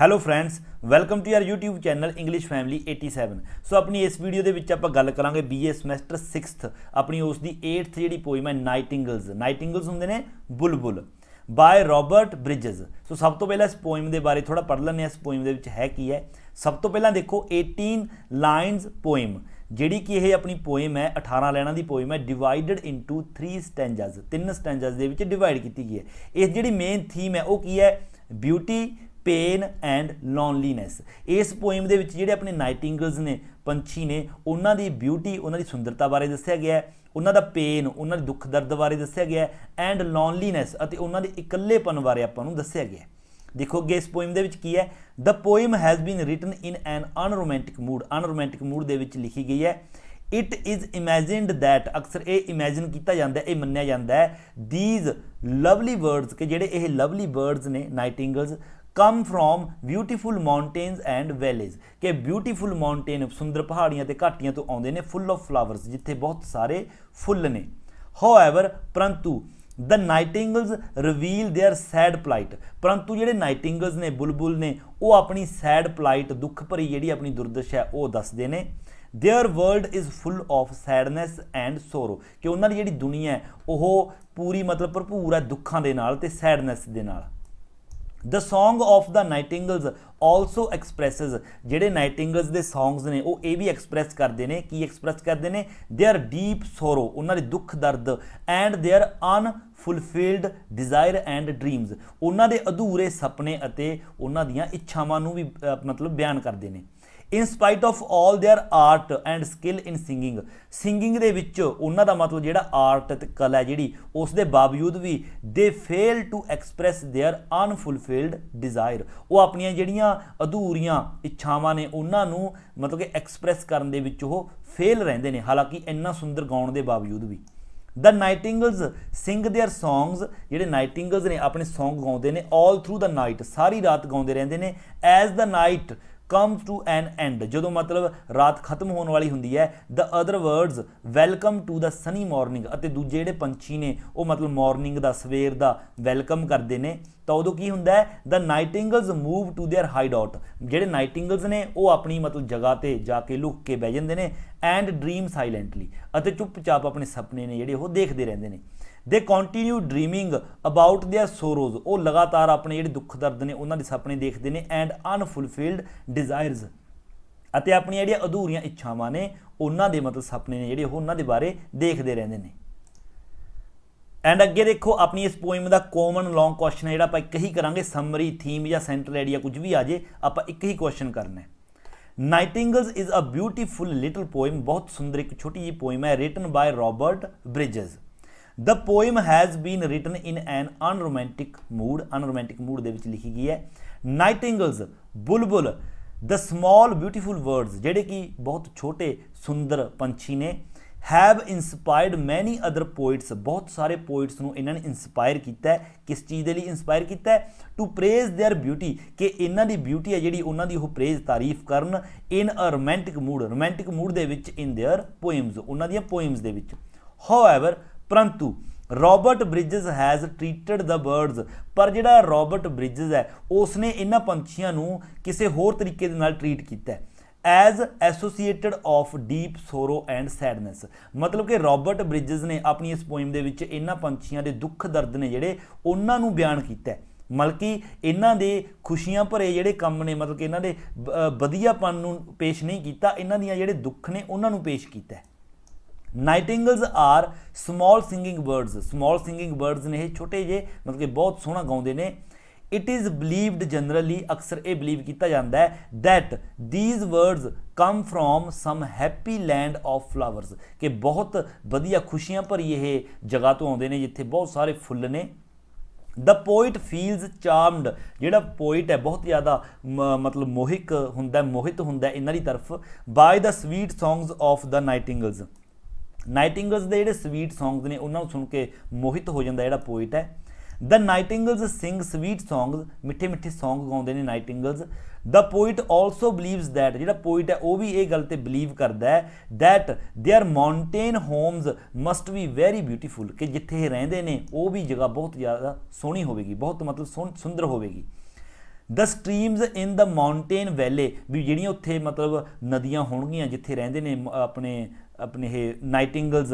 hello friends welcome to your YouTube channel English family 87 so ਆਪਣੀ ਇਸ video ਦੇ ਵਿੱਚ ਆਪਾਂ ਗੱਲ ਕਰਾਂਗੇ BA ਸਮੈਸਟਰ 6th ਆਪਣੀ ਉਸ ਦੀ 8th ਜਿਹੜੀ ਪੋਇਮ ਹੈ ਨਾਈਟਿੰਗਲਸ ਨਾਈਟਿੰਗਲਸ ਹੁੰਦੇ ਨੇ ਬੁਲਬੁਲ ਬਾਇ ਰਾਬਰਟ ਬ੍ਰਿਜਸ ਸੋ ਸਭ ਤੋਂ ਪਹਿਲਾਂ ਇਸ ਪੋਇਮ ਦੇ ਬਾਰੇ ਥੋੜਾ ਪੜ੍ਹ ਲੈਂਦੇ ਹਾਂ ਇਸ ਪੋਇਮ ਦੇ ਵਿੱਚ ਹੈ ਕੀ ਹੈ ਸਭ ਤੋਂ ਪਹਿਲਾਂ ਦੇਖੋ 18 ਲਾਈਨਸ ਪੋਇਮ ਜਿਹੜੀ ਕਿ ਇਹ ਆਪਣੀ ਪੋਇਮ ਹੈ 18 ਲਾਈਨਾਂ ਦੀ ਪੋਇਮ ਹੈ ਡਿਵਾਈਡਡ ਇਨਟੂ 3 ਸਟੈਂਜਸ ਤਿੰਨ ਸਟੈਂਜਸ ਦੇ ਵਿੱਚ ਡਿਵਾਈਡ ਕੀਤੀ ਗਈ ਹੈ ਇਸ ਜਿਹੜੀ ਮੇਨ ਥੀਮ ਹੈ ਉਹ ਕੀ ਹੈ ਬਿਊਟੀ ਪੇਨ ਐਂਡ ਲੋਨਲੀਨੈਸ ਇਸ ਪੋਇਮ ਦੇ ਵਿੱਚ ਜਿਹੜੇ ਆਪਣੇ ਨਾਈਟਿੰਗਲਸ ਨੇ ਪੰਛੀ ਨੇ ਉਹਨਾਂ ਦੀ ਬਿਊਟੀ ਉਹਨਾਂ ਦੀ ਸੁੰਦਰਤਾ ਬਾਰੇ ਦੱਸਿਆ ਗਿਆ ਹੈ ਉਹਨਾਂ ਦਾ ਪੇਨ ਉਹਨਾਂ ਦੇ ਦੁੱਖ ਦਰਦ ਬਾਰੇ ਦੱਸਿਆ ਗਿਆ ਹੈ ਐਂਡ ਲੋਨਲੀਨੈਸ ਅਤੇ ਉਹਨਾਂ ਦੇ ਇਕੱਲੇਪਨ ਬਾਰੇ ਆਪਾਂ ਨੂੰ ਦੱਸਿਆ ਗਿਆ ਹੈ ਅੱਗੇ ਇਸ ਪੋਇਮ ਦੇ ਵਿੱਚ ਕੀ ਹੈ the poem has been written in an unromantic mood unromantic mood ਦੇ ਵਿੱਚ ਲਿਖੀ ਗਈ ਹੈ ਇਟ ਇਜ਼ ਇਮੇਜਿਨਡ ਥੈਟ ਅਕਸਰ ਇਹ ਇਮੇਜਿਨ ਕੀਤਾ ਜਾਂਦਾ ਹੈ ਇਹ ਮੰਨਿਆ ਜਾਂਦਾ ਹੈ ਥੀਜ਼ ਲਵਲੀ ਵਰਡਸ ਕਿ ਜਿਹੜੇ ਇਹ ਲਵਲੀ ਵਰਡਸ ਨੇ nightingales come from beautiful mountains and valleys ਕਿ ਬਿਊਟੀਫੁਲ ਮਾਊਂਟੇਨ ਸੁੰਦਰ ਪਹਾੜੀਆਂ ਤੇ ਘਾਟੀਆਂ ਤੋਂ ਆਉਂਦੇ ਨੇ ਫੁੱਲ ਆਫ ਫਲਾਵਰਸ ਜਿੱਥੇ ਬਹੁਤ ਸਾਰੇ ਫੁੱਲ ਨੇ ਹਾਊਐਵਰ ਪਰੰਤੂ the nightingales reveal their sad plight ਪਰੰਤੂ ਜਿਹੜੇ ਨਾਈਟਿੰਗਲਸ ਨੇ ਬੁਲਬੁਲ ਨੇ ਉਹ ਆਪਣੀ ਸੈਡ ਪਲਾਈਟ ਦੁੱਖ ਭਰੀ ਜਿਹੜੀ ਆਪਣੀ ਦੁਰਦਸ਼ਾ ਹੈ ਉਹ ਦੱਸਦੇ ਨੇ their world is full of sadness and sorrow ਕਿ ਉਹਨਾਂ ਦੀ ਜਿਹੜੀ ਦੁਨੀਆ ਹੈ ਉਹ ਪੂਰੀ ਮਤਲਬ ਭਰਪੂਰ ਹੈ ਦੁੱਖਾਂ ਦੇ ਨਾਲ ਤੇ ਸੈਡਨੈਸ ਦੇ ਨਾਲ the Song of the Nightingales also expresses ਜਿਹੜੇ ਨਾਈਟਿੰਗਲਸ ਦੇ ਸੌਂਗਸ ਨੇ ਉਹ ਇਹ ਵੀ ਐਕਸਪ੍ਰੈਸ ਕਰਦੇ ਨੇ ਕੀ ਐਕਸਪ੍ਰੈਸ ਕਰਦੇ ਨੇ देयर ਡੀਪ ਸੋਰੋ ਉਹਨਾਂ ਦੇ ਦੁੱਖ ਦਰਦ and their unfulfilled desire and dreams ਉਹਨਾਂ ਦੇ ਅਧੂਰੇ ਸੁਪਨੇ ਅਤੇ ਉਹਨਾਂ ਦੀਆਂ ਇੱਛਾਵਾਂ ਨੂੰ ਵੀ ਮਤਲਬ ਬਿਆਨ ਕਰਦੇ ਨੇ in spite of 올 their art and skill in singing singing ਦੇ ਵਿੱਚ ਉਹਨਾਂ ਦਾ ਮਤਲਬ ਜਿਹੜਾ ਆਰਟ ਤੇ ਕਲਾ ਹੈ ਜਿਹੜੀ ਉਸ ਦੇ ਬਾਵਜੂਦ ਵੀ they fail to express their unfulfilled desire ਉਹ ਆਪਣੀਆਂ ਜਿਹੜੀਆਂ ਅਧੂਰੀਆਂ ਇੱਛਾਵਾਂ ਨੇ ਉਹਨਾਂ ਨੂੰ ਮਤਲਬ ਕਿ ਐਕਸਪ੍ਰੈਸ ਕਰਨ ਦੇ ਵਿੱਚ ਉਹ ਫੇਲ ਰਹਿੰਦੇ ਨੇ ਹਾਲਾਂਕਿ ਇੰਨਾ ਸੁੰਦਰ ਗਾਉਣ ਦੇ ਬਾਵਜੂਦ ਵੀ ਦ ਨਾਈਟਿੰਗਲਸ ਸਿੰਗ देयर ਸੌਂਗਸ ਜਿਹੜੇ ਨਾਈਟਿੰਗਲਸ ਨੇ ਆਪਣੇ ਸੌਂਗ ਗਾਉਂਦੇ ਨੇ all ਥਰੂ ਦ ਨਾਈਟ ਸਾਰੀ ਰਾਤ ਗਾਉਂਦੇ ਰਹਿੰਦੇ ਨੇ as the night comes to an end ਜਦੋਂ ਮਤਲਬ ਰਾਤ ਖਤਮ ਹੋਣ ਵਾਲੀ ਹੁੰਦੀ ਹੈ the other words welcome to the sunny morning ਅਤੇ ਦੂਜੇ ਜਿਹੜੇ ਪੰਛੀ ਨੇ ਉਹ ਮਤਲਬ ਮਾਰਨਿੰਗ ਦਾ ਸਵੇਰ ਦਾ ਵੈਲਕਮ ਕਰਦੇ ਨੇ ਤਾਂ ਉਦੋਂ ਕੀ ਹੁੰਦਾ ਹੈ the nightingales move to their hideout ਜਿਹੜੇ ਨਾਈਟਿੰਗਲਸ ਨੇ ਉਹ ਆਪਣੀ ਮਤਲਬ ਜਗ੍ਹਾ ਤੇ ਜਾ ਕੇ ਲੁੱਕ ਕੇ ਬਹਿ ਜਾਂਦੇ ਨੇ ਐਂਡ ਡ੍ਰੀਮ ਸਾਇਲੈਂਟਲੀ ਅਤੇ ਚੁੱਪਚਾਪ ਆਪਣੇ ਸੁਪਨੇ ਨੇ ਜਿਹੜੇ ਉਹ ਦੇਖਦੇ ਰਹਿੰਦੇ ਨੇ they continue dreaming about their sorrows ਉਹ ਲਗਾਤਾਰ ਆਪਣੇ ਜਿਹੜੇ ਦੁੱਖ ਦਰਦ ਨੇ ਉਹਨਾਂ ਦੇ ਸੁਪਨੇ ਦੇਖਦੇ ਨੇ ਐਂਡ ਅਨਫੁਲਫਿਲਡ ਡਿਜ਼ਾਇਰਸ ਅਤੇ ਆਪਣੀਆਂ ਜਿਹੜੀਆਂ ਅਧੂਰੀਆਂ ਇੱਛਾਵਾਂ ਨੇ ਉਹਨਾਂ ਦੇ ਮਤਲਬ ਸੁਪਨੇ ਨੇ ਜਿਹੜੇ ਉਹ ਉਹਨਾਂ ਦੇ ਬਾਰੇ ਦੇਖਦੇ ਰਹਿੰਦੇ ਨੇ ਐਂਡ ਅੱਗੇ ਦੇਖੋ ਆਪਣੀ ਇਸ ਪੋਇਮ ਦਾ ਕਾਮਨ ਲੌਂਗ ਕੁਐਸਚਨ ਹੈ ਜਿਹੜਾ ਆਪਾਂ ਇੱਕ ਹੀ ਕਰਾਂਗੇ ਸਮਰੀ ਥੀਮ ਜਾਂ ਸੈਂਟਰਲ ਆਈਡੀਆ ਕੁਝ ਵੀ ਆ ਜੇ ਆਪਾਂ ਇੱਕ ਹੀ ਕੁਐਸਚਨ ਕਰਨਾ ਹੈ nightingales is a beautiful little poem ਬਹੁਤ ਸੁੰਦਰ ਇੱਕ ਛੋਟੀ ਜੀ ਪੋਇਮ ਹੈ written by Robert Bridges the poem has been written in an unromantic mood unromantic mood ਦੇ ਵਿੱਚ ਲਿਖੀ ਗਈ ਹੈ ਨਾਈਟਿੰਗਲਸ ਬੁਲਬੁਲ ਦ ਸਮਾਲ ਬਿਊਟੀਫੁਲ ਵਰਡਸ ਜਿਹੜੇ ਕਿ ਬਹੁਤ ਛੋਟੇ ਸੁੰਦਰ ਪੰਛੀ ਨੇ have inspired many other poets ਬਹੁਤ ਸਾਰੇ ਪੋਇਟਸ ਨੂੰ ਇਹਨਾਂ ਨੇ ਇਨਸਪਾਇਰ ਕੀਤਾ ਹੈ ਕਿਸ ਚੀਜ਼ ਦੇ ਲਈ ਇਨਸਪਾਇਰ ਕੀਤਾ ਹੈ ਟੂ ਪ੍ਰੇਜ਼ देयर ਬਿਊਟੀ ਕਿ ਇਹਨਾਂ ਦੀ ਬਿਊਟੀ ਹੈ ਜਿਹੜੀ ਉਹਨਾਂ ਦੀ ਉਹ ਪ੍ਰੇਜ਼ ਤਾਰੀਫ ਕਰਨ in a romantic mood romantic mood ਦੇ ਵਿੱਚ ਇਨ देयर ਪੋਇਮਸ ਉਹਨਾਂ ਦੀਆਂ ਪੋਇਮਸ ਦੇ ਵਿੱਚ ਹਾਊਐਵਰ ਪਰੰਤੂ Robert Bridges has treated the birds ਪਰ ਜਿਹੜਾ ਰੌਬਰਟ ਬ੍ਰਿਜਸ ਹੈ ਉਸਨੇ ਇਹਨਾਂ ਪੰਛੀਆਂ ਨੂੰ ਕਿਸੇ ਹੋਰ ਤਰੀਕੇ ਦੇ ਨਾਲ ਟ੍ਰੀਟ ਕੀਤਾ as associated of deep sorrow and sadness ਮਤਲਬ ਕਿ ਰਾਬਰਟ ਬ੍ਰਿਜਸ ਨੇ ਆਪਣੀ ਇਸ ਪੋਇਮ ਦੇ ਵਿੱਚ ਇਹਨਾਂ ਪੰਛੀਆਂ ਦੇ ਦੁੱਖ ਦਰਦ ਨੇ ਜਿਹੜੇ ਉਹਨਾਂ ਨੂੰ ਬਿਆਨ ਕੀਤਾ ਮਲਕੀ ਇਹਨਾਂ ਦੇ ਖੁਸ਼ੀਆਂ ਭਰੇ ਜਿਹੜੇ ਕੰਮ ਨੇ ਮਤਲਬ ਕਿ ਇਹਨਾਂ ਦੇ ਵਧੀਆਪਨ ਨੂੰ ਪੇਸ਼ ਨਹੀਂ ਕੀਤਾ ਇਹਨਾਂ ਦੀਆਂ ਜਿਹੜੇ ਦੁੱਖ ਨੇ ਉਹਨਾਂ ਨੂੰ ਪੇਸ਼ ਕੀਤਾ nightingales are small singing birds small singing birds ਨੇ ਇਹ ਛੋਟੇ ਜੇ ਮਤਲਬ ਕਿ ਬਹੁਤ ਸੋਹਣਾ ਗਾਉਂਦੇ ਨੇ ਇਟ ਇਜ਼ ਬਲੀਵਡ ਜਨਰਲੀ ਅਕਸਰ ਇਹ ਬਲੀਵ ਕੀਤਾ ਜਾਂਦਾ ਹੈ that these words come from some happy land of flowers ਕਿ ਬਹੁਤ ਵਧੀਆ ਖੁਸ਼ੀਆਂ ਭਰੀ ਇਹ ਜਗ੍ਹਾ ਤੋਂ ਆਉਂਦੇ ਨੇ ਜਿੱਥੇ ਬਹੁਤ ਸਾਰੇ ਫੁੱਲ ਨੇ ਦ ਪੋਇਟ ਫੀਲਸ ਚਾਰਮਡ ਜਿਹੜਾ ਪੋਇਟ ਹੈ ਬਹੁਤ ਜ਼ਿਆਦਾ ਮਤਲਬ ਮੋਹਿਕ ਹੁੰਦਾ ਹੈ ਮੋਹਿਤ ਹੁੰਦਾ ਹੈ ਇਹਨਾਂ ਦੀ ਤਰਫ by the sweet songs of the nightingales nightingales ਦੇ ਜਿਹੜੇ ਸਵੀਟ ਸੌਂਗਸ ਨੇ ਉਹਨਾਂ ਨੂੰ ਸੁਣ ਕੇ ਮੋਹਿਤ ਹੋ ਜਾਂਦਾ ਜਿਹੜਾ ਪੋਇਟ ਹੈ the nightingales sing sweet songs ਮਿੱਠੇ ਮਿੱਠੇ ਸੌਂਗ ਗਾਉਂਦੇ ਨੇ nightingales the poet also believes that ਜਿਹੜਾ ਪੋਇਟ ਹੈ ਉਹ ਵੀ ਇਹ ਗੱਲ ਤੇ ਬਲੀਵ ਕਰਦਾ ਹੈ that their mountain homes must be very beautiful ਕਿ ਜਿੱਥੇ ਇਹ ਰਹਿੰਦੇ ਨੇ ਉਹ ਵੀ ਜਗ੍ਹਾ ਬਹੁਤ ਜ਼ਿਆਦਾ ਸੋਹਣੀ ਹੋਵੇਗੀ ਬਹੁਤ ਮਤਲਬ ਸੁੰਦਰ ਹੋਵੇਗੀ the streams in the mountain valley ਵੀ ਜਿਹੜੀਆਂ ਉੱਥੇ ਮਤਲਬ ਨਦੀਆਂ ਹੋਣਗੀਆਂ ਜਿੱਥੇ ਰਹਿੰਦੇ ਨੇ ਆਪਣੇ ਆਪਣੇ ਇਹ nightingales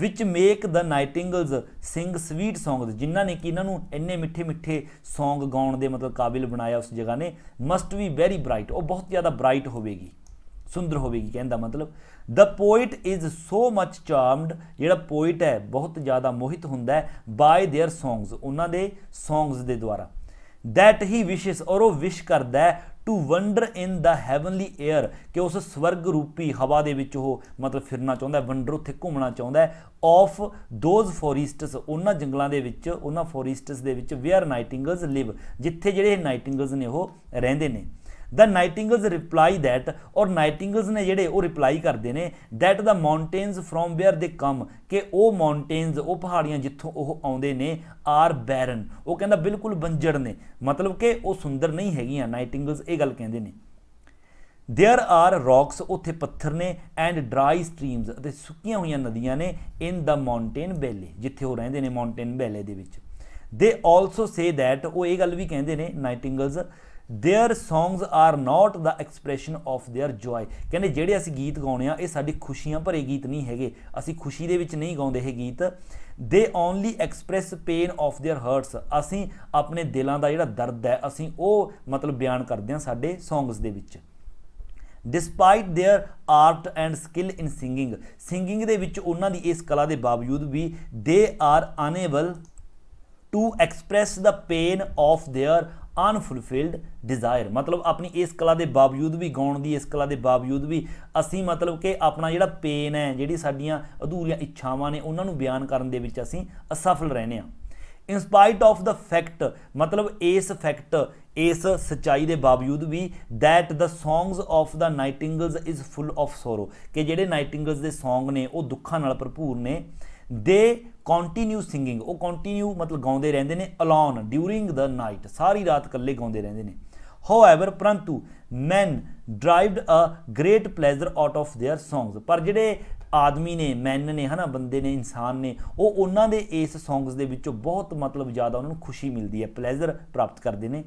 which make the nightingales sing sweet songs ਜਿਨ੍ਹਾਂ ਨੇ ਕਿ ਇਹਨਾਂ ਨੂੰ ਇੰਨੇ ਮਿੱਠੇ ਮਿੱਠੇ ਸੌਂਗ ਗਾਉਣ ਦੇ ਮਤਲਬ ਕਾਬਿਲ ਬਣਾਇਆ ਉਸ ਜਗ੍ਹਾ ਨੇ ਮਸਟ ਵੀ ਵੈਰੀ ਬ੍ਰਾਈਟ ਉਹ ਬਹੁਤ ਜ਼ਿਆਦਾ ਬ੍ਰਾਈਟ ਹੋਵੇਗੀ ਸੁੰਦਰ ਹੋਵੇਗੀ ਕਹਿੰਦਾ ਮਤਲਬ ਦ ਪੋਇਟ ਇਜ਼ ਸੋ ਮੱਚ ਚਾਰਮਡ ਜਿਹੜਾ ਪੋਇਟ ਹੈ ਬਹੁਤ ਜ਼ਿਆਦਾ ਮੋਹਿਤ ਹੁੰਦਾ ਹੈ ਬਾਈ देयर ਸੌਂਗਸ ਉਹਨਾਂ ਦੇ ਸੌਂਗਸ ਦੇ ਦੁਆਰਾ ਦੈਟ ਹੀ ਵਿਸ਼ਸ ਔਰ ਉਹ ਵਿਸ਼ ਕਰਦਾ ਹੈ to wander in the heavenly air ਕਿ ਉਸ ਸਵਰਗ ਰੂਪੀ ਹਵਾ ਦੇ ਵਿੱਚ ਉਹ ਮਤਲਬ ਫਿਰਨਾ ਚਾਹੁੰਦਾ ਹੈ ਵੰਡਰ ਉੱਥੇ ਘੁੰਮਣਾ ਚਾਹੁੰਦਾ ਹੈ ਆਫ ਦੋਜ਼ ਫੋਰੈਸਟਸ ਉਹਨਾਂ ਜੰਗਲਾਂ ਦੇ ਵਿੱਚ ਉਹਨਾਂ ਫੋਰੈਸਟਸ ਦੇ ਵਿੱਚ ਵੇਅਰ ਨਾਈਟਿੰਗਲਸ ਲਿਵ ਜਿੱਥੇ ਜਿਹੜੇ ਨਾਈਟਿੰਗਲਸ ਨੇ ਉਹ ਰਹਿੰਦੇ ਨੇ ਦਾ ਨਾਈਟਿੰਗਲਸ ਰਿਪਲਾਈ ਥੈਟ ਔਰ ਨਾਈਟਿੰਗਲਸ ਨੇ ਜਿਹੜੇ ਉਹ ਰਿਪਲਾਈ ਕਰਦੇ ਨੇ that the mountains from where they come ਕਿ ਉਹ ਮਾਊਂਟੇਨਸ ਉਹ ਪਹਾੜੀਆਂ ਜਿੱਥੋਂ ਉਹ ਆਉਂਦੇ ਨੇ ਆਰ ਬੈਰਨ ਉਹ ਕਹਿੰਦਾ ਬਿਲਕੁਲ ਬੰਜੜ ਨੇ ਮਤਲਬ ਕਿ ਉਹ ਸੁੰਦਰ ਨਹੀਂ ਹੈਗੀਆਂ ਨਾਈਟਿੰਗਲਸ ਇਹ ਗੱਲ ਕਹਿੰਦੇ ਨੇ देयर ਆਰ ਰੌਕਸ ਉੱਥੇ ਪੱਥਰ ਨੇ ਐਂਡ ਡਰਾਈ ਸਟ੍ਰੀਮਸ ਅਤੇ ਸੁੱਕੀਆਂ ਹੋਈਆਂ ਨਦੀਆਂ ਨੇ ਇਨ ਦਾ ਮਾਊਂਟੇਨ ਵੈਲੇ ਜਿੱਥੇ ਉਹ ਰਹਿੰਦੇ ਨੇ ਮਾਊਂਟੇਨ ਵੈਲੇ ਦੇ ਵਿੱਚ ਦੇ ਆਲਸੋ ਸੇ ਥੈਟ ਉਹ ਇਹ ਗੱਲ ਵੀ ਕਹਿੰਦੇ ਨੇ nightingales their songs are not the expression of their joy ਕਹਿੰਦੇ ਜਿਹੜੇ ਅਸੀਂ ਗੀਤ ਗਾਉਣੇ ਆ ਇਹ ਸਾਡੀ ਖੁਸ਼ੀਆਂ ਭਰੇ ਗੀਤ ਨਹੀਂ ਹੈਗੇ ਅਸੀਂ ਖੁਸ਼ੀ ਦੇ ਵਿੱਚ ਨਹੀਂ ਗਾਉਂਦੇ ਇਹ ਗੀਤ they only express pain of their hearts ਅਸੀਂ ਆਪਣੇ ਦਿਲਾਂ ਦਾ ਜਿਹੜਾ ਦਰਦ ਹੈ ਅਸੀਂ ਉਹ ਮਤਲਬ ਬਿਆਨ ਕਰਦੇ ਆ ਸਾਡੇ ਸੌਂਗਸ ਦੇ ਵਿੱਚ despite their art and skill in singing singing ਦੇ ਵਿੱਚ ਉਹਨਾਂ ਦੀ ਇਸ ਕਲਾ ਦੇ ਬਾਵਜੂਦ ਵੀ they are unable to express the pain of their unfulfilled desire ਮਤਲਬ ਆਪਣੀ ਇਸ ਕਲਾ ਦੇ ਬਾਵਜੂਦ ਵੀ ਗਾਉਣ ਦੀ ਇਸ ਕਲਾ ਦੇ ਬਾਵਜੂਦ ਵੀ ਅਸੀਂ ਮਤਲਬ ਕਿ ਆਪਣਾ ਜਿਹੜਾ ਪੇਨ ਹੈ ਜਿਹੜੀ ਸਾਡੀਆਂ ਅਧੂਰੀਆਂ ਇੱਛਾਵਾਂ ਨੇ ਉਹਨਾਂ ਨੂੰ ਬਿਆਨ ਕਰਨ ਦੇ ਵਿੱਚ ਅਸੀਂ ਅਸਫਲ ਰਹਨੇ ਆ ਸਪਾਈਟ ਆਫ ਦਾ ਫੈਕਟ ਮਤਲਬ ਇਸ ਫੈਕਟ ਇਸ ਸਚਾਈ ਦੇ ਬਾਵਜੂਦ ਵੀ that the songs of the nightingales is full of sorrow ਕਿ ਜਿਹੜੇ ਨਾਈਟਿੰਗਲਸ ਦੇ ਸੌਂਗ ਨੇ ਉਹ ਦੁੱਖਾਂ ਨਾਲ ਭਰਪੂਰ ਨੇ ਦੇ ਕੰਟੀਨਿਊ ਸਿੰਗਿੰਗ ਉਹ ਕੰਟੀਨਿਊ ਮਤਲਬ ਗਾਉਂਦੇ ਰਹਿੰਦੇ ਨੇ ਅਲੋਨ ਡਿਊਰਿੰਗ ਦ ਨਾਈਟ ਸਾਰੀ ਰਾਤ ਇਕੱਲੇ ਗਾਉਂਦੇ ਰਹਿੰਦੇ ਨੇ ਹਾਊਐਵਰ ਪ੍ਰੰਤੂ men derived a great pleasure out of their songs ਪਰ ਜਿਹੜੇ ਆਦਮੀ ਨੇ men ਨੇ ਹਨਾ ਬੰਦੇ ਨੇ ਇਨਸਾਨ ਨੇ ਉਹ ਉਹਨਾਂ ਦੇ ਇਸ ਸੌਂਗਸ ਦੇ ਵਿੱਚੋਂ ਬਹੁਤ ਮਤਲਬ ਜ਼ਿਆਦਾ ਉਹਨਾਂ ਨੂੰ ਖੁਸ਼ੀ ਮਿਲਦੀ ਹੈ ਪਲੇਜ਼ਰ ਪ੍ਰਾਪਤ ਕਰਦੇ ਨੇ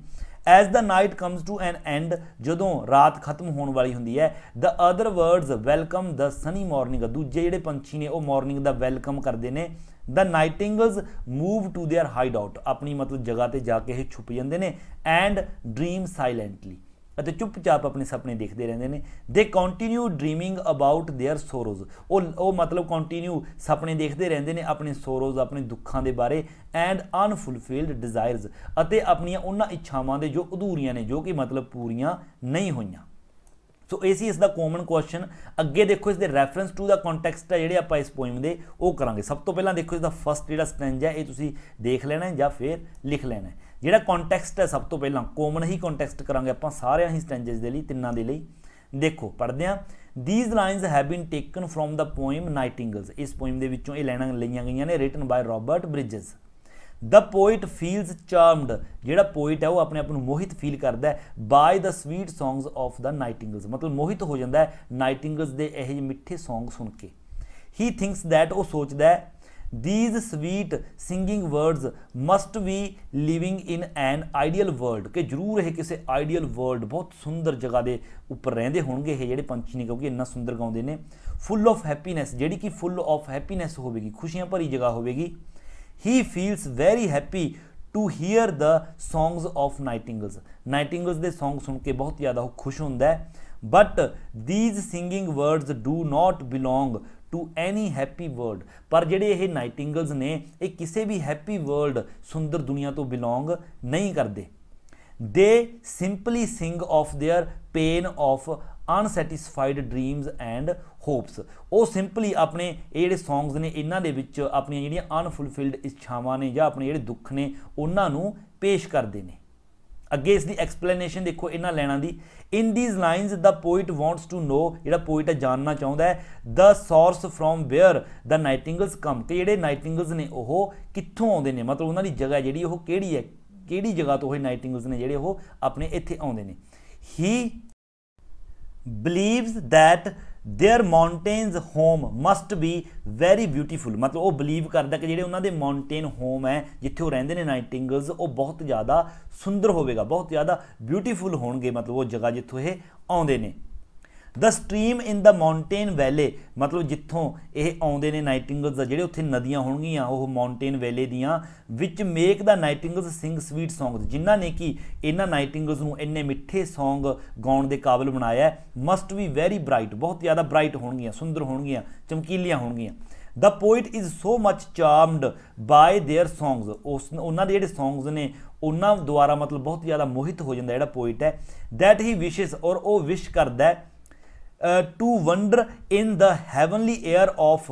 as the night comes to an end ਜਦੋਂ ਰਾਤ ਖਤਮ ਹੋਣ ਵਾਲੀ ਹੁੰਦੀ ਹੈ the other words welcome the sunny morning ਦੂਜੇ ਜਿਹੜੇ ਪੰਛੀ ਨੇ ਉਹ ਮਾਰਨਿੰਗ ਦਾ ਵੈਲਕਮ ਕਰਦੇ ਨੇ the nightingales move to their hideout ਆਪਣੀ ਮਤਲਬ ਜਗ੍ਹਾ ਤੇ ਜਾ ਕੇ ਇਹ ਛੁਪ ਜਾਂਦੇ ਨੇ ਐਂਡ ਡ੍ਰੀਮ ਸਾਇਲੈਂਟਲੀ ਅਤੇ ਚੁੱਪਚਾਪ ਆਪਣੇ ਸੁਪਨੇ ਦੇਖਦੇ ਰਹਿੰਦੇ ਨੇ they continue dreaming about their sorrows ਉਹ ਉਹ ਮਤਲਬ ਕੰਟੀਨਿਊ ਸੁਪਨੇ ਦੇਖਦੇ ਰਹਿੰਦੇ ਨੇ ਆਪਣੇ ਸੋਰੋਜ਼ ਆਪਣੇ ਦੁੱਖਾਂ ਦੇ ਬਾਰੇ ਐਂਡ ਅਨਫੁਲਫਿਲਡ ਡਿਜ਼ਾਇਰਸ ਅਤੇ ਆਪਣੀਆਂ ਉਹਨਾਂ ਇੱਛਾਵਾਂ ਦੇ ਜੋ ਅਧੂਰੀਆਂ ਨੇ ਜੋ ਕਿ ਮਤਲਬ ਪੂਰੀਆਂ ਨਹੀਂ ਹੋਈਆਂ ਸੋ ਇਹ ਸੀ ਇਸ ਦਾ ਕਾਮਨ ਕੁਐਸਚਨ ਅੱਗੇ ਦੇਖੋ ਇਸ ਦੇ ਰੈਫਰੈਂਸ ਟੂ ਦਾ ਕੰਟੈਕਸਟ ਹੈ ਜਿਹੜੇ ਆਪਾਂ ਇਸ ਪੋਇਮ ਦੇ ਉਹ ਕਰਾਂਗੇ ਸਭ ਤੋਂ ਪਹਿਲਾਂ ਦੇਖੋ ਇਸ ਦਾ ਫਰਸਟ ਜਿਹੜਾ ਸਟੈਂਜ ਹੈ ਇਹ ਤੁਸੀਂ ਦੇਖ ਲੈਣਾ ਜਾਂ ਫਿਰ ਲਿਖ ਲੈਣਾ ਜਿਹੜਾ ਕੰਟੈਕਸਟ ਹੈ ਸਭ ਤੋਂ ਪਹਿਲਾਂ ਕੋਮਨ ਹੀ ਕੰਟੈਕਸਟ ਕਰਾਂਗੇ ਆਪਾਂ ਸਾਰਿਆਂ ਹੀ ਸਟੈਂਜਸ ਦੇ ਲਈ ਤਿੰਨਾਂ ਦੇ ਲਈ ਦੇਖੋ ਪੜ੍ਹਦੇ ਆਂ these lines have been taken from the poem nightingales ਇਸ ਪੋਇਮ ਦੇ ਵਿੱਚੋਂ ਇਹ ਲਾਈਨਾਂ ਲਈਆਂ ਗਈਆਂ ਨੇ written by Robert Bridges the poet feels charmed ਜਿਹੜਾ ਪੋਇਟ ਹੈ ਉਹ ਆਪਣੇ ਆਪ ਨੂੰ ਮੋਹਿਤ ਫੀਲ ਕਰਦਾ ਹੈ by the sweet songs of the nightingales ਮਤਲਬ ਮੋਹਿਤ ਹੋ ਜਾਂਦਾ ਹੈ ਨਾਈਟਿੰਗਲਸ ਦੇ ਇਹ ਮਿੱਠੇ ਸੌਂਗ ਸੁਣ ਕੇ ਹੀ ਥਿੰਕਸ ਥੈਟ ਉਹ ਸੋਚਦਾ ਹੈ these sweet singing words must be living in an ideal world ਕਿ ਜ਼ਰੂਰ ਇਹ ਕਿਸੇ ਆਈਡੀਅਲ ਵਰਲਡ ਬਹੁਤ ਸੁੰਦਰ ਜਗ੍ਹਾ ਦੇ ਉੱਪਰ ਰਹਿੰਦੇ ਹੋਣਗੇ ਇਹ ਜਿਹੜੇ ਪੰਛੀ ਨੇ ਕਿਉਂਕਿ ਇੰਨਾ ਸੁੰਦਰ ਗਾਉਂਦੇ ਨੇ ਫੁੱਲ ਆਫ ਹੈਪੀਨੈਸ ਜਿਹੜੀ ਕਿ ਫੁੱਲ ਆਫ ਹੈਪੀਨੈਸ ਹੋਵੇਗੀ ਖੁਸ਼ੀਆਂ ਭਰੀ ਜਗ੍ਹਾ ਹੋਵੇਗੀ he feels very happy to hear the songs of nightingales nightingales ਦੇ ਸੌਂਗ ਸੁਣ ਕੇ ਬਹੁਤ ਜ਼ਿਆਦਾ ਉਹ ਖੁਸ਼ ਹੁੰਦਾ ਹੈ but these singing words do not belong to any happy world ਪਰ ਜਿਹੜੇ ਇਹ ਨਾਈਟਿੰਗਲਸ ਨੇ ਇਹ ਕਿਸੇ ਵੀ ਹੈਪੀ ਵਰਲਡ ਸੁੰਦਰ ਦੁਨੀਆ ਤੋਂ ਬਿਲੋਂਗ ਨਹੀਂ ਕਰਦੇ they simply sing of their pain of unsatisfied dreams and hopes ਉਹ ਸਿੰਪਲੀ ਆਪਣੇ ਇਹ ਜਿਹੜੇ ਸੌਂਗਸ ਨੇ ਇਹਨਾਂ ਦੇ ਵਿੱਚ ਆਪਣੀਆਂ ਜਿਹੜੀਆਂ ਅਨਫੁਲਫਿਲਡ ਇਛਾਵਾਂ ਨੇ ਜਾਂ ਆਪਣੇ ਜਿਹੜੇ ਦੁੱਖ ਨੇ ਉਹਨਾਂ ਨੂੰ ਪੇਸ਼ ਕਰਦੇ ਨੇ ਅੱਗੇ ਇਸ ਦੀ ਐਕਸਪਲੇਨੇਸ਼ਨ ਦੇਖੋ ਇਹਨਾਂ ਲਾਈਨਾਂ ਦੀ in these lines the poet wants to know ਜਿਹੜਾ ਪੋਇਟ ਜਾਣਨਾ ਚਾਹੁੰਦਾ ਹੈ the source from where the nightingales come ਤੇ ਜਿਹੜੇ ਨਾਈਟਿੰਗਲਸ ਨੇ ਉਹ ਕਿੱਥੋਂ ਆਉਂਦੇ ਨੇ ਮਤਲਬ ਉਹਨਾਂ ਦੀ ਜਗ੍ਹਾ ਜਿਹੜੀ ਉਹ ਕਿਹੜੀ ਹੈ ਕਿਹੜੀ ਜਗ੍ਹਾ ਤੋਂ ਇਹ ਨਾਈਟਿੰਗਲਸ ਨੇ ਜਿਹੜੇ ਉਹ ਆਪਣੇ ਇੱਥੇ ਆਉਂਦੇ ਨੇ he believes that their mountains home must be very beautiful ਮਤਲਬ ਉਹ ਬਲੀਵ ਕਰਦਾ ਕਿ ਜਿਹੜੇ ਉਹਨਾਂ ਦੇ ਮਾਊਂਟੇਨ ਹੋਮ ਹੈ ਜਿੱਥੇ ਉਹ ਰਹਿੰਦੇ ਨੇ ਨਾਈਟਿੰਗਲਸ ਉਹ ਬਹੁਤ ਜ਼ਿਆਦਾ ਸੁੰਦਰ ਹੋਵੇਗਾ ਬਹੁਤ ਜ਼ਿਆਦਾ ਬਿਊਟੀਫੁਲ ਹੋਣਗੇ ਮਤਲਬ ਉਹ ਜਗ੍ਹਾ ਜਿੱਥੋਂ ਇਹ ਆਉਂਦੇ ਨੇ the stream in the mountain valley ਮਤਲਬ ਜਿੱਥੋਂ ਇਹ ਆਉਂਦੇ ਨੇ ਨਾਈਟਿੰਗਲਸ ਜਿਹੜੇ ਉੱਥੇ ਨਦੀਆਂ ਹੋਣਗੀਆਂ ਉਹ ਮਾਊਂਟੇਨ ਵੈਲੇ ਦੀਆਂ ਵਿੱਚ make the nightingales sing sweet songs ਜਿਨ੍ਹਾਂ ਨੇ ਕਿ ਇਹਨਾਂ ਨਾਈਟਿੰਗਲਸ ਨੂੰ ਇੰਨੇ ਮਿੱਠੇ ਸੌਂਗ ਗਾਉਣ ਦੇ ਕਾਬਿਲ ਬਣਾਇਆ ਮਸਟ ਵੀ ਵੈਰੀ ਬ੍ਰਾਈਟ ਬਹੁਤ ਜ਼ਿਆਦਾ ਬ੍ਰਾਈਟ ਹੋਣਗੀਆਂ ਸੁੰਦਰ ਹੋਣਗੀਆਂ ਚਮਕੀਲੀਆਂ ਹੋਣਗੀਆਂ the poet is so much charmed by their songs ਉਸ ਉਹਨਾਂ ਦੇ ਜਿਹੜੇ ਸੌਂਗਸ ਨੇ ਉਹਨਾਂ ਦੁਆਰਾ ਮਤਲਬ ਬਹੁਤ ਜ਼ਿਆਦਾ ਮੋਹਿਤ ਹੋ ਜਾਂਦਾ ਜਿਹੜਾ ਪੋਇਟ ਹੈ ਥੈਟ ਹੀ ਵਿਸ਼ਸ ਔਰ ਉਹ ਵਿਸ਼ ਕਰਦਾ ਹੈ to wander in the heavenly air of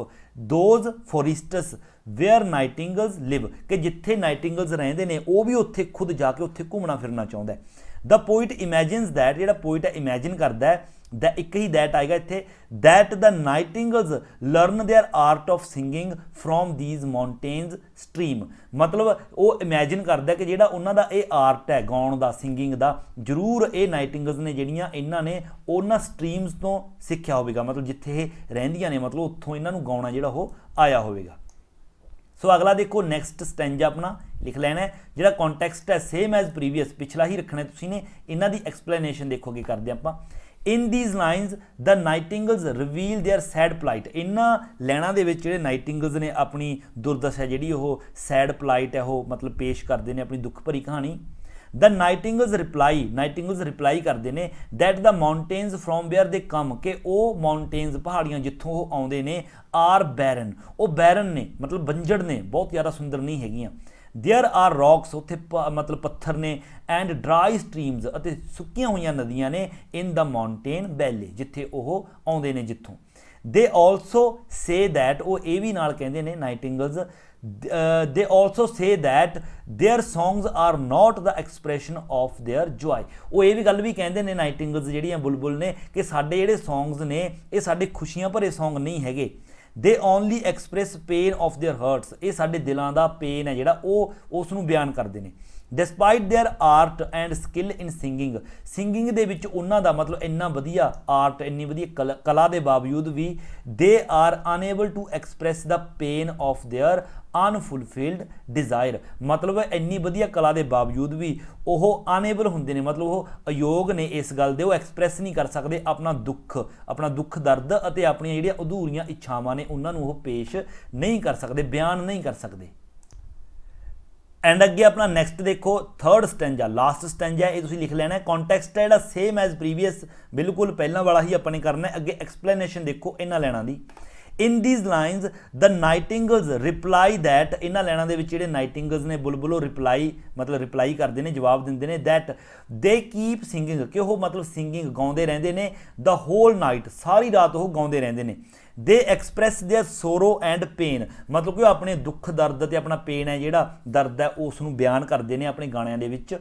those forests where nightingales live ਕਿ ਜਿੱਥੇ ਨਾਈਟਿੰਗਲਸ ਰਹਿੰਦੇ ਨੇ ਉਹ ਵੀ ਉੱਥੇ ਖੁਦ ਜਾ ਕੇ ਉੱਥੇ ਘੁੰਮਣਾ ਫਿਰਨਾ ਚਾਹੁੰਦਾ ਹੈ ਦਾ ਪੋਇਟ ਇਮੇਜਿਨਸ ਦੈਟ ਜਿਹੜਾ ਪੋਇਟ ਹੈ ਇਮੇਜਿਨ ਕਰਦਾ ਹੈ ਦਾ ਇੱਕ ਹੀ ਦੈਟ ਆਏਗਾ ਇੱਥੇ that the nightingales learn their art of singing from these mountains stream ਮਤਲਬ ਉਹ ਇਮੇਜਿਨ ਕਰਦਾ ਕਿ ਜਿਹੜਾ ਉਹਨਾਂ ਦਾ ਇਹ ਆਰਟ ਹੈ ਗਾਉਣ ਦਾ ਸਿੰਗਿੰਗ ਦਾ ਜ਼ਰੂਰ ਇਹ ਨਾਈਟਿੰਗਲਸ ਨੇ ਜਿਹੜੀਆਂ ਇਹਨਾਂ ਨੇ ਉਹਨਾਂ ਸਟ੍ਰੀਮਸ ਤੋਂ ਸਿੱਖਿਆ ਹੋਵੇਗਾ ਮਤਲਬ ਜਿੱਥੇ ਇਹ ਰਹਿੰਦੀਆਂ ਨੇ ਮਤਲਬ ਉੱਥੋਂ ਇਹਨਾਂ ਨੂੰ ਗਾਉਣਾ ਜਿਹੜਾ ਉਹ ਆਇਆ ਹੋਵੇਗਾ ਸੋ ਅਗਲਾ ਦੇਖੋ ਨੈਕਸਟ ਸਟੈਂਜਾ ਆਪਣਾ ਲਿਖ ਲੈਣਾ ਜਿਹੜਾ ਕੰਟੈਕਸਟ ਹੈ ਸੇਮ ਐਜ਼ ਪ੍ਰੀਵੀਅਸ ਪਿਛਲਾ ਹੀ ਰੱਖਣਾ ਤੁਸੀਂ ਨੇ ਇਹਨਾਂ ਦੀ ਐਕਸਪਲੇਨੇਸ਼ਨ ਦੇਖੋਗੇ ਕਰਦੇ ਆਪਾਂ in these lines the nightingales reveal their sad plight ਇਹਨਾਂ ਲੈਣਾ ਦੇ ਵਿੱਚ ਜਿਹੜੇ ਨਾਈਟਿੰਗਲਸ ਨੇ ਆਪਣੀ ਦੁਰਦਸ਼ਾ ਜਿਹੜੀ ਉਹ ਸੈਡ ਪਲਾਈਟ ਹੈ ਉਹ ਮਤਲਬ ਪੇਸ਼ ਕਰਦੇ ਨੇ ਆਪਣੀ ਦੁੱਖ ਭਰੀ ਕਹਾਣੀ ਦ ਨਾਈਟਿੰਗਲਸ ਰਿਪਲਾਈ ਨਾਈਟਿੰਗਲਸ ਰਿਪਲਾਈ ਕਰਦੇ ਨੇ that the mountains from where they come ਕਿ ਉਹ ਮਾਉਂਟੇਨਸ ਪਹਾੜੀਆਂ ਜਿੱਥੋਂ ਉਹ ਆਉਂਦੇ ਨੇ ਆਰ ਬੈਰਨ ਉਹ ਬੈਰਨ ਨੇ ਮਤਲਬ ਬੰਜੜ ਨੇ ਬਹੁਤ ਜ਼ਿਆਦਾ ਸੁੰਦਰ ਨਹੀਂ ਹੈਗੀਆਂ देयर आर रॉक्स ਉੱਥੇ ਮਤਲਬ ਪੱਥਰ ਨੇ ਐਂਡ ਡਰਾਈ ਸਟ੍ਰੀਮਸ ਅਤੇ ਸੁੱਕੀਆਂ ਹੋਈਆਂ ਨਦੀਆਂ ਨੇ ਇਨ ਦਾ ਮਾਉਂਟੇਨ ਵੈਲੀ ਜਿੱਥੇ ਉਹ ਆਉਂਦੇ ਨੇ ਜਿੱਥੋਂ ਦੇ ਆਲਸੋ ਸੇ ਥੈਟ ਉਹ ਇਹ ਵੀ ਨਾਲ ਕਹਿੰਦੇ ਨੇ nightingales they also say that their songs are not the expression of their joy ਉਹ ਇਹ ਵੀ ਗੱਲ ਵੀ ਕਹਿੰਦੇ ਨੇ ਨਾਈਟਿੰਗਲਸ ਜਿਹੜੀਆਂ ਬੁਲਬੁਲ ਨੇ ਕਿ ਸਾਡੇ ਜਿਹੜੇ ਸੌਂਗਸ ਨੇ ਇਹ ਸਾਡੇ ਖੁਸ਼ੀਆਂ ਭਰੇ ਸੌਂਗ ਨਹੀਂ ਹੈਗੇ they only express pain of their hearts ਇਹ ਸਾਡੇ ਦਿਲਾਂ ਦਾ ਪੇਨ ਹੈ ਜਿਹੜਾ ਉਹ ਉਸ ਨੂੰ ਬਿਆਨ ਕਰਦੇ ਨੇ despite their art and skill in singing singing ਦੇ ਵਿੱਚ ਉਹਨਾਂ ਦਾ ਮਤਲਬ ਇੰਨਾ ਵਧੀਆ ਆਰਟ ਇੰਨੀ ਵਧੀਆ ਕਲਾ ਦੇ ਬਾਵਜੂਦ ਵੀ they are unable to express the pain of their unfulfilled desire ਮਤਲਬ ਇੰਨੀ ਵਧੀਆ ਕਲਾ ਦੇ ਬਾਵਜੂਦ ਵੀ ਉਹ ਅਨੇਬਲ ਹੁੰਦੇ ਨੇ ਮਤਲਬ ਉਹ ਅਯੋਗ ਨੇ ਇਸ ਗੱਲ ਦੇ ਉਹ ਐਕਸਪ੍ਰੈਸ ਨਹੀਂ ਕਰ ਸਕਦੇ ਆਪਣਾ ਦੁੱਖ ਆਪਣਾ ਦੁੱਖ ਦਰਦ ਅਤੇ ਆਪਣੀਆਂ ਜਿਹੜੀਆਂ ਅਧੂਰੀਆਂ ਇੱਛਾਵਾਂ ਨੇ ਉਹਨਾਂ ਨੂੰ ਉਹ ਪੇਸ਼ ਨਹੀਂ ਕਰ ਸਕਦੇ ਬਿਆਨ ਨਹੀਂ ਕਰ ਸਕਦੇ ਐਂਡ ਅੱਗੇ ਆਪਣਾ ਨੈਕਸਟ ਦੇਖੋ ਥਰਡ ਸਟੈਂਜਾ ਲਾਸਟ ਸਟੈਂਜਾ ਇਹ ਤੁਸੀਂ ਲਿਖ ਲੈਣਾ ਹੈ ਕੰਟੈਕਸਟ ਹੈ ਜਿਹੜਾ ਸੇਮ ਐਜ਼ ਪ੍ਰੀਵੀਅਸ ਬਿਲਕੁਲ ਪਹਿਲਾਂ ਵਾਲਾ ਹੀ ਆਪਾਂ ਨੇ ਕਰਨਾ ਹੈ ਅੱਗੇ ਐਕਸਪਲੇਨੇਸ਼ਨ ਦੇਖੋ ਇਹਨਾਂ ਲੈਣਾ ਦੀ in these lines the nightingales reply that ਇਹਨਾਂ ਲੈਣਾ ਦੇ ਵਿੱਚ ਜਿਹੜੇ ਨਾਈਟਿੰਗਲਸ ਨੇ ਬੁਲਬੁਲੋ ਰਿਪਲਾਈ ਮਤਲਬ ਰਿਪਲਾਈ ਕਰਦੇ ਨੇ ਜਵਾਬ ਦਿੰਦੇ ਨੇ ਥੈਟ ਦੇ ਕੀਪ ਸਿੰਗਿੰਗ ਕਿ ਉਹ ਮਤਲਬ ਸਿੰਗਿੰਗ ਗਾਉਂਦੇ ਰਹਿੰਦੇ ਨੇ ਦ ਹੋਲ ਨਾਈਟ ਸਾਰੀ ਰਾਤ ਉਹ ਗਾਉਂਦੇ ਰਹਿੰਦੇ ਨੇ they express their sorrow and pain ਮਤਲਬ ਕਿ ਉਹ ਆਪਣੇ ਦੁੱਖ ਦਰਦ ਤੇ ਆਪਣਾ ਪੇਨ ਹੈ ਜਿਹੜਾ ਦਰਦ ਹੈ ਉਸ ਨੂੰ ਬਿਆਨ ਕਰਦੇ ਨੇ ਆਪਣੇ ਗਾਣਿਆਂ ਦੇ ਵਿੱਚ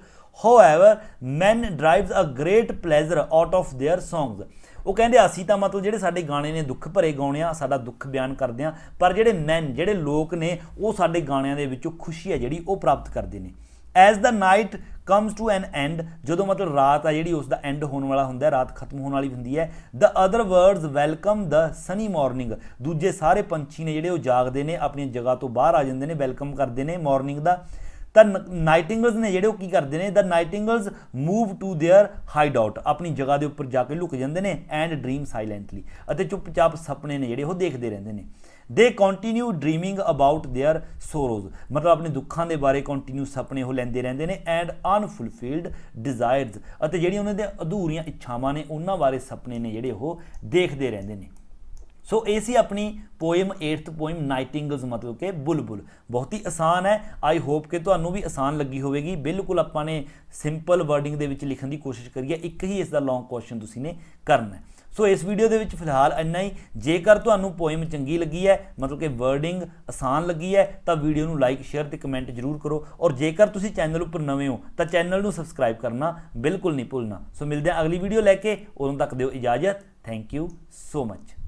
however men derives a great pleasure out of their songs ਉਹ ਕਹਿੰਦੇ ਅਸੀਂ ਤਾਂ ਮਤਲਬ ਜਿਹੜੇ ਸਾਡੇ ਗਾਣੇ ਨੇ ਦੁੱਖ ਭਰੇ ਗਾਉਣੇ ਆ ਸਾਡਾ ਦੁੱਖ ਬਿਆਨ ਕਰਦੇ ਆ ਪਰ ਜਿਹੜੇ men ਜਿਹੜੇ ਲੋਕ ਨੇ ਉਹ ਸਾਡੇ ਗਾਣਿਆਂ ਦੇ ਵਿੱਚੋਂ ਖੁਸ਼ੀ ਹੈ ਜਿਹੜੀ ਉਹ ਪ੍ਰਾਪਤ ਕਰਦੇ ਨੇ as the night comes to an end ਜਦੋਂ ਮਤਲਬ ਰਾਤ ਆ ਜਿਹੜੀ ਉਸ ਦਾ ਐਂਡ ਹੋਣ ਵਾਲਾ ਹੁੰਦਾ ਹੈ ਰਾਤ ਖਤਮ ਹੋਣ ਵਾਲੀ ਹੁੰਦੀ ਹੈ the other words welcome the sunny morning ਦੂਜੇ ਸਾਰੇ ਪੰਛੀ ਨੇ ਜਿਹੜੇ ਉਹ ਜਾਗਦੇ ਨੇ ਆਪਣੀ ਜਗ੍ਹਾ ਤੋਂ ਬਾਹਰ ਆ ਜਾਂਦੇ ਨੇ ਵੈਲਕਮ ਕਰਦੇ ਨੇ ਮਾਰਨਿੰਗ ਦਾ ਤਾਂ ਨਾਈਟਿੰਗਲਸ ਨੇ ਜਿਹੜੇ ਉਹ ਕੀ ਕਰਦੇ ਨੇ the nightingales move to their hideout ਆਪਣੀ ਜਗ੍ਹਾ ਦੇ ਉੱਪਰ ਜਾ ਕੇ ਲੁਕ ਜਾਂਦੇ ਨੇ ਐਂਡ ਡ੍ਰੀਮ ਸਾਇਲੈਂਟਲੀ ਅਤੇ ਚੁੱਪਚਾਪ ਸੁਪਨੇ ਨੇ ਜਿਹੜੇ ਉਹ ਦੇਖਦੇ ਰਹਿੰਦੇ ਨੇ they continue dreaming about their sorrows ਮਤਲਬ ਆਪਣੇ ਦੁੱਖਾਂ ਦੇ ਬਾਰੇ ਕੰਟੀਨਿਊ ਸੁਪਨੇ ਉਹ ਲੈਂਦੇ ਰਹਿੰਦੇ ਨੇ ਐਂਡ ਅਨਫੁਲਫਿਲਡ ਡਿਜ਼ਾਇਰਸ ਅਤੇ ਜਿਹੜੀਆਂ ਉਹਨਾਂ ਦੇ ਅਧੂਰੀਆਂ ਇੱਛਾਵਾਂ ਨੇ ਉਹਨਾਂ ਬਾਰੇ ਸੁਪਨੇ ਨੇ ਜਿਹੜੇ ਉਹ ਦੇਖਦੇ ਰਹਿੰਦੇ ਨੇ ਸੋ ਇਹ ਸੀ ਆਪਣੀ ਪੋਇਮ 8th ਪੋਇਮ ਨਾਈਟਿੰਗਲਸ ਮਤਲਬ ਕਿ ਬੁਲਬੁਲ ਬਹੁਤ ਹੀ ਆਸਾਨ ਹੈ ਆਈ ਹੋਪ ਕਿ ਤੁਹਾਨੂੰ ਵੀ ਆਸਾਨ ਲੱਗੀ ਹੋਵੇਗੀ ਬਿਲਕੁਲ ਆਪਾਂ ਨੇ ਸਿੰਪਲ ਵਰਡਿੰਗ ਦੇ ਵਿੱਚ ਲਿਖਣ ਦੀ ਕੋਸ਼ਿਸ਼ ਕਰੀ ਹੈ ਇੱਕ ਹੀ ਇਸ ਦਾ ਲੌਂਗ ਕੁਐਸਚਨ ਤੁਸੀਂ ਨੇ ਕਰਨਾ ਹੈ ਸੋ ਇਸ ਵੀਡੀਓ ਦੇ ਵਿੱਚ ਫਿਲਹਾਲ ਇੰਨਾ ਹੀ ਜੇਕਰ ਤੁਹਾਨੂੰ ਪੋਇਮ ਚੰਗੀ ਲੱਗੀ ਹੈ ਮਤਲਬ ਕਿ ਵਰਡਿੰਗ ਆਸਾਨ ਲੱਗੀ ਹੈ ਤਾਂ ਵੀਡੀਓ ਨੂੰ ਲਾਈਕ ਸ਼ੇਅਰ ਤੇ ਕਮੈਂਟ ਜ਼ਰੂਰ ਕਰੋ ਔਰ ਜੇਕਰ ਤੁਸੀਂ ਚੈਨਲ ਉੱਪਰ ਨਵੇਂ ਹੋ ਤਾਂ ਚੈਨਲ ਨੂੰ ਸਬਸਕ੍ਰਾਈਬ ਕਰਨਾ ਬਿਲਕੁਲ ਨਹੀਂ ਭੁੱਲਣਾ ਸੋ ਮਿਲਦੇ ਹਾਂ ਅਗਲੀ ਵੀਡੀਓ ਲੈ ਕੇ ਉਦੋਂ ਤੱਕ ਦਿਓ ਇਜਾਜ਼ਤ ਥੈਂਕ ਯੂ ਸੋ ਮੱਚ